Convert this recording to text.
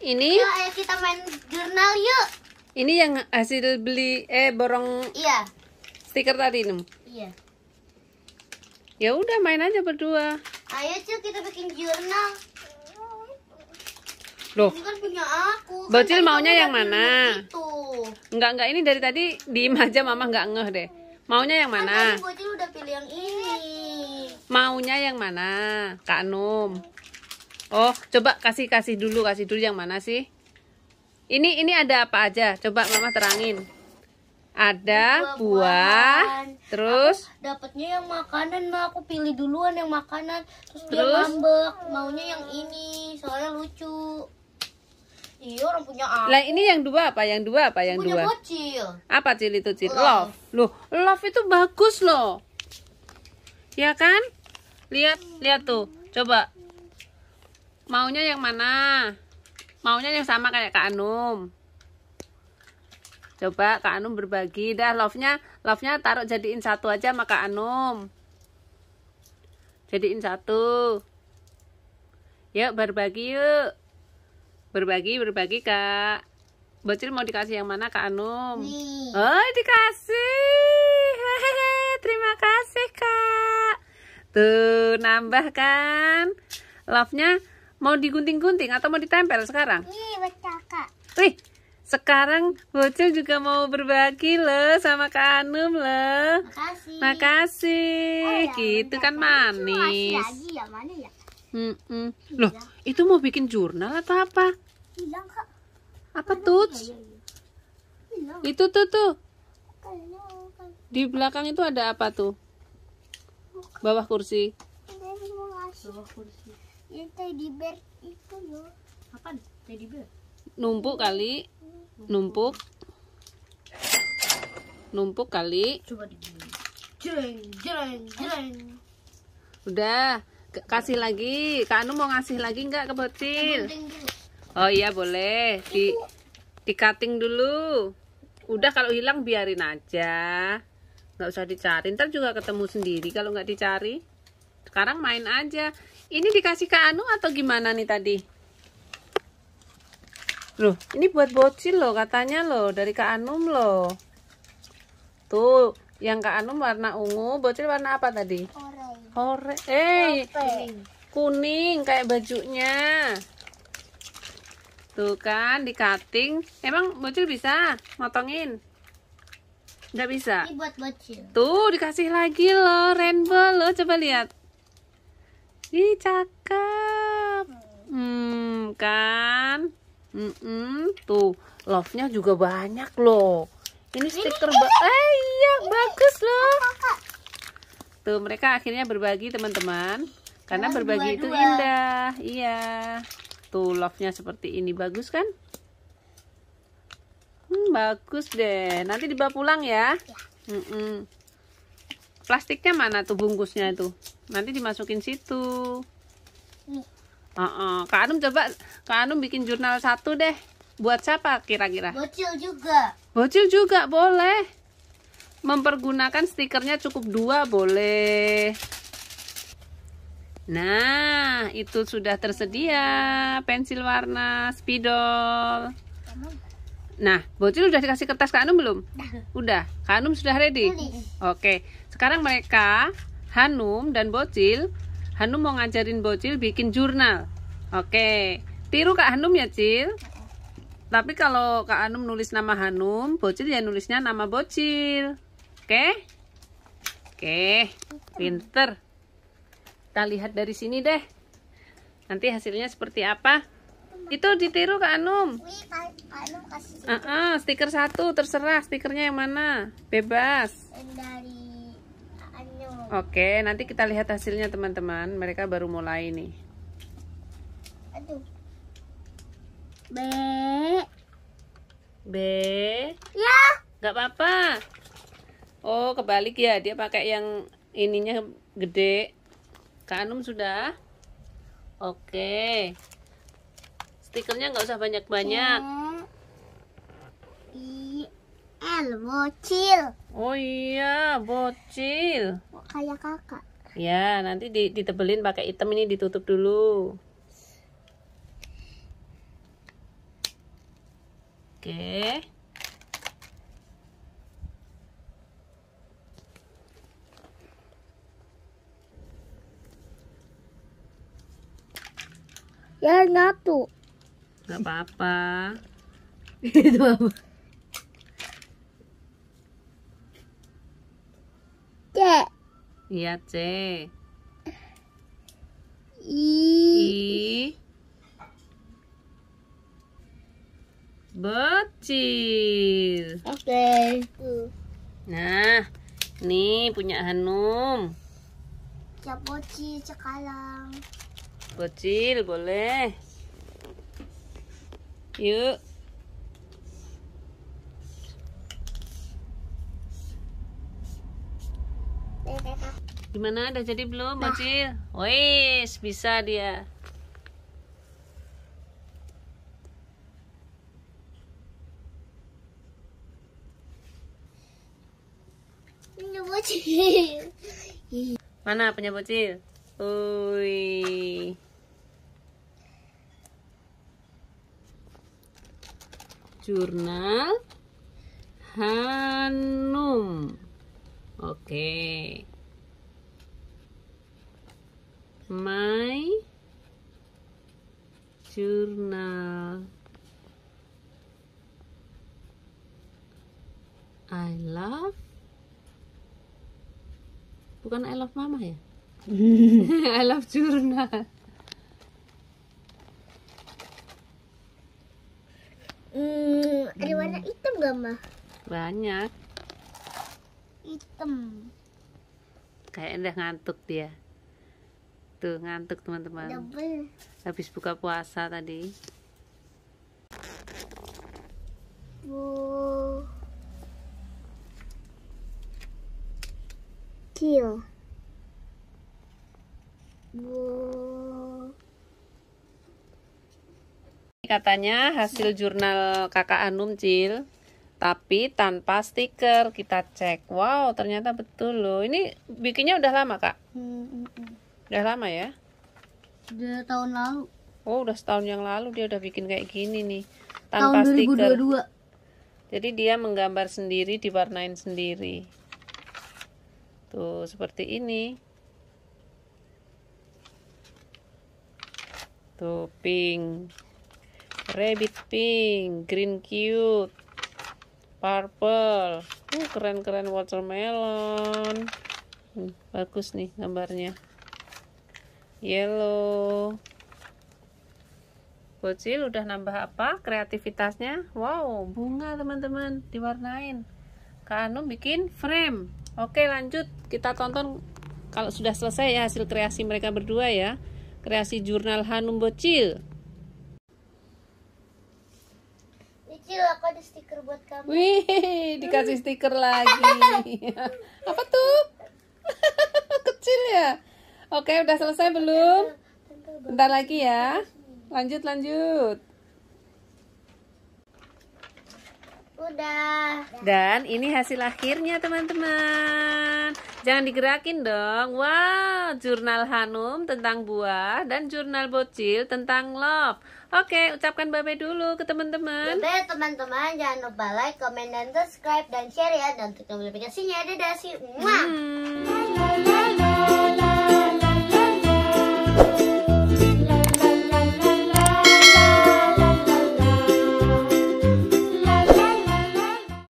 Ini? Yuk, ayo kita main jurnal yuk. Ini yang hasil beli eh borong Iya. Stiker tadi, nih. Iya. Ya udah main aja berdua. Ayo cuy kita bikin jurnal. Loh. Ini kan punya aku. Kan bocil kan maunya yang mana? Gitu. Enggak, enggak ini dari tadi diem aja mama enggak ngeh deh. Maunya yang kan mana? Kan tadi Bocil udah pilih yang ini. Maunya yang mana? Kak Num. Oh, coba kasih kasih dulu, kasih dulu yang mana sih? Ini ini ada apa aja? Coba Mama terangin. Ada buah, buah terus dapatnya yang makanan, mah, Aku pilih duluan yang makanan. Terus, terus? dia ngambek, maunya yang ini, soalnya lucu. Iya, orang punya aku. Lah, ini yang dua apa? Yang dua apa? Yang punya dua. Bocil. Apa cil itu, cil? Love. Loh, love itu bagus loh. Ya kan? Lihat, lihat tuh. Coba Maunya yang mana? Maunya yang sama kayak Kak Anum. Coba Kak Anum berbagi. Dah love-nya, love-nya taruh jadiin satu aja sama Kak Anum. Jadiin satu. Yuk berbagi yuk. Berbagi, berbagi Kak. Bocil mau dikasih yang mana Kak Anum? Nih. Oh, dikasih. Hehehe, terima kasih Kak. Tuh, nambah kan? Love-nya Mau digunting-gunting atau mau ditempel sekarang? Iya, betul, Kak. Wih, sekarang bocil juga mau berbagi loh sama Kak Anum loh. Makasih. Makasih. Oh, ya, gitu kan manis. Lagi ya, mana ya? Hmm, hmm. Loh, itu mau bikin jurnal atau apa? Bilang Kak. Apa tuh? Iya, iya, itu tuh tuh. Di belakang itu ada apa tuh? Bawah kursi. Bawah kursi yang teddy bear itu loh apa teddy bear numpuk kali numpuk numpuk kali coba jeng jeng udah kasih lagi Kak Anu mau ngasih lagi nggak ke Botil oh iya boleh di di cutting dulu udah kalau hilang biarin aja nggak usah dicari ntar juga ketemu sendiri kalau nggak dicari sekarang main aja ini dikasih ke Anu atau gimana nih tadi loh ini buat bocil loh katanya loh dari ke Anum loh tuh yang ke Anum warna ungu bocil warna apa tadi Ore. Eh, Ore. hey, kuning kayak bajunya tuh kan di cutting emang bocil bisa motongin nggak bisa ini buat bocil tuh dikasih lagi loh rainbow loh coba lihat Ih, cakep. Hmm, kan? Hmm, tuh, love-nya juga banyak loh. Ini stiker ba eh, iya, bagus loh. Tuh, mereka akhirnya berbagi, teman-teman. Karena berbagi itu indah. Iya. Tuh, love-nya seperti ini. Bagus kan? Hmm, bagus deh. Nanti dibawa pulang ya. Hmm. -mm plastiknya mana tuh bungkusnya itu nanti dimasukin situ uh -uh. Kak Anum coba Kak Anum bikin jurnal satu deh buat siapa kira-kira bocil juga bocil juga boleh mempergunakan stikernya cukup dua boleh Nah, itu sudah tersedia pensil warna spidol. Nah, bocil udah dikasih kertas Kak Anum belum? Udah. Kak Anum sudah ready? Oke. Sekarang mereka Hanum dan Bocil, Hanum mau ngajarin Bocil bikin jurnal. Oke, tiru Kak Hanum ya, Cil. Tapi kalau Kak Hanum nulis nama Hanum, Bocil ya nulisnya nama Bocil. Oke? Oke, pinter. Kita lihat dari sini deh. Nanti hasilnya seperti apa? Itu ditiru Kak Hanum. Uh -uh, stiker satu, terserah stikernya yang mana. Bebas. Oke, nanti kita lihat hasilnya teman-teman. Mereka baru mulai nih. B. B. Ya. Gak apa-apa. Oh, kebalik ya. Dia pakai yang ininya gede. Kak Anum sudah? Oke. Stikernya nggak usah banyak-banyak. Ya bocil, bocil. Oh iya, bocil. Kayak kakak. Ya, nanti ditebelin pakai item ini ditutup dulu. Oke. Ya nyatu. Gak apa-apa. Itu apa? Iya C. I. I. Bocil. Oke. Okay. Nah, nih punya Hanum. Ya bocil sekarang. Bocil boleh. Yuk. Gimana? Udah jadi belum, nah. Bocil? Wes, bisa dia. Punya bocil. Mana punya bocil? Ui. Jurnal Hanum. Oke. Okay my journal. I love bukan I love mama ya I love journal hmm, ada warna hitam gak Ma? banyak hitam kayak udah ngantuk dia Tuh, gitu, ngantuk teman-teman. Habis buka puasa tadi. Bu. Bu. Katanya hasil jurnal kakak Anum Cil tapi tanpa stiker kita cek wow ternyata betul loh ini bikinnya udah lama kak hmm, hmm, hmm. Udah lama ya? Udah tahun lalu. Oh, udah setahun yang lalu dia udah bikin kayak gini nih. Tanpa tahun 2022. Jadi dia menggambar sendiri, diwarnain sendiri. Tuh, seperti ini. Tuh, pink. Rabbit pink, green cute. Purple. Uh, keren-keren watermelon. Hmm, bagus nih gambarnya yellow bocil udah nambah apa kreativitasnya wow bunga teman-teman diwarnain Kanu bikin frame oke lanjut kita tonton kalau sudah selesai ya hasil kreasi mereka berdua ya kreasi jurnal Hanum bocil bocil aku ada stiker buat kamu. Wih, dikasih stiker lagi. Apa tuh? Kecil ya? Oke, udah selesai belum? Bentar lagi ya. Lanjut, lanjut. Udah. Dan ini hasil akhirnya, teman-teman. Jangan digerakin dong. Wow, jurnal Hanum tentang buah dan jurnal bocil tentang love. Oke, ucapkan bye dulu ke teman-teman. Bye teman-teman, jangan lupa like, komen, dan subscribe, dan share ya. Dan untuk notifikasinya, dadah, sih. Hmm.